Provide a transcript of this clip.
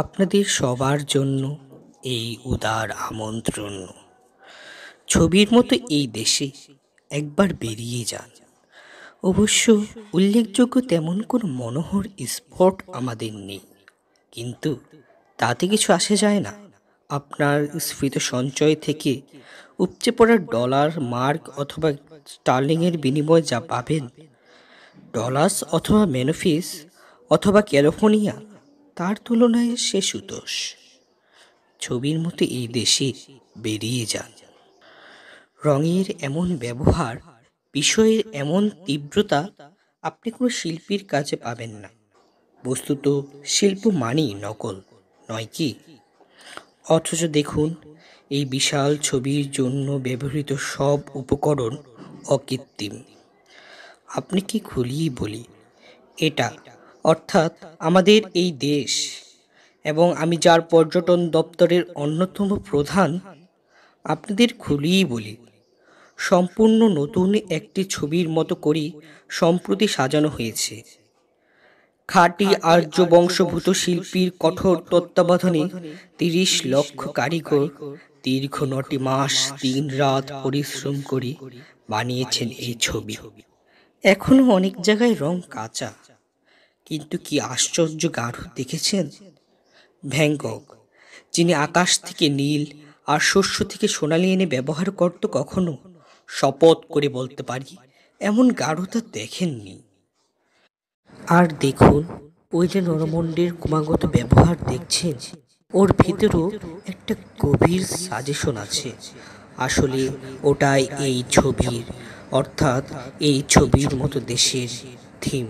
আপনাদের সবার জন্য এই উদার আমন্ত্রণ ছবির মতো এই দেশে একবার বেরিয়ে যান অবশ্য উল্লেখযোগ্য তেমন কোনো মনোহর স্পট আমাদের নেই কিন্তু তাতে কিছু আসে যায় না আপনার স্ফীত সঞ্চয় থেকে উপচে পড়া ডলার মার্ক অথবা স্টার্লিংয়ের বিনিময়ে যা পাবেন ডলার্স অথবা মেনোফিস অথবা ক্যালিফোর্নিয়া তার তুলনায় সে সুতোষ ছবির মতো এই দেশে বেরিয়ে যান রঙের এমন ব্যবহার বিষয়ের এমন তীব্রতা আপনি কোনো শিল্পীর কাছে পাবেন না বস্তুত শিল্প মানি নকল নয় কি অথচ দেখুন এই বিশাল ছবির জন্য ব্যবহৃত সব উপকরণ অকৃত্রিম আপনি কি খুলিয়ে বলি এটা অর্থাৎ আমাদের এই দেশ এবং আমি যার পর্যটন দপ্তরের অন্যতম প্রধান আপনাদের খুলিয়েই বলি সম্পূর্ণ নতুন একটি ছবির মতো করি সম্প্রতি সাজানো হয়েছে খাঁটি আর্য বংশভূত শিল্পীর কঠোর তত্ত্বাবধানে তিরিশ লক্ষ কারিগর দীর্ঘ নটি মাস তিন রাত পরিশ্রম করে বানিয়েছেন এই ছবি এখনও অনেক জায়গায় রং কাঁচা কিন্তু কি আশ্চর্য গাঢ় দেখেছেন ভ্যাংকক যিনি আকাশ থেকে নীল আর শস্য থেকে সোনালি এনে ব্যবহার করত কখনো শপথ করে বলতে পারি এমন গাঢ়তা দেখেননি আর দেখুন ওই যে নরমণ্ডের ক্রমাগত ব্যবহার দেখছেন ওর ভেতরেও একটা গভীর সাজেশন আছে আসলে ওটাই এই ছবির অর্থাৎ এই ছবির মতো দেশের থিম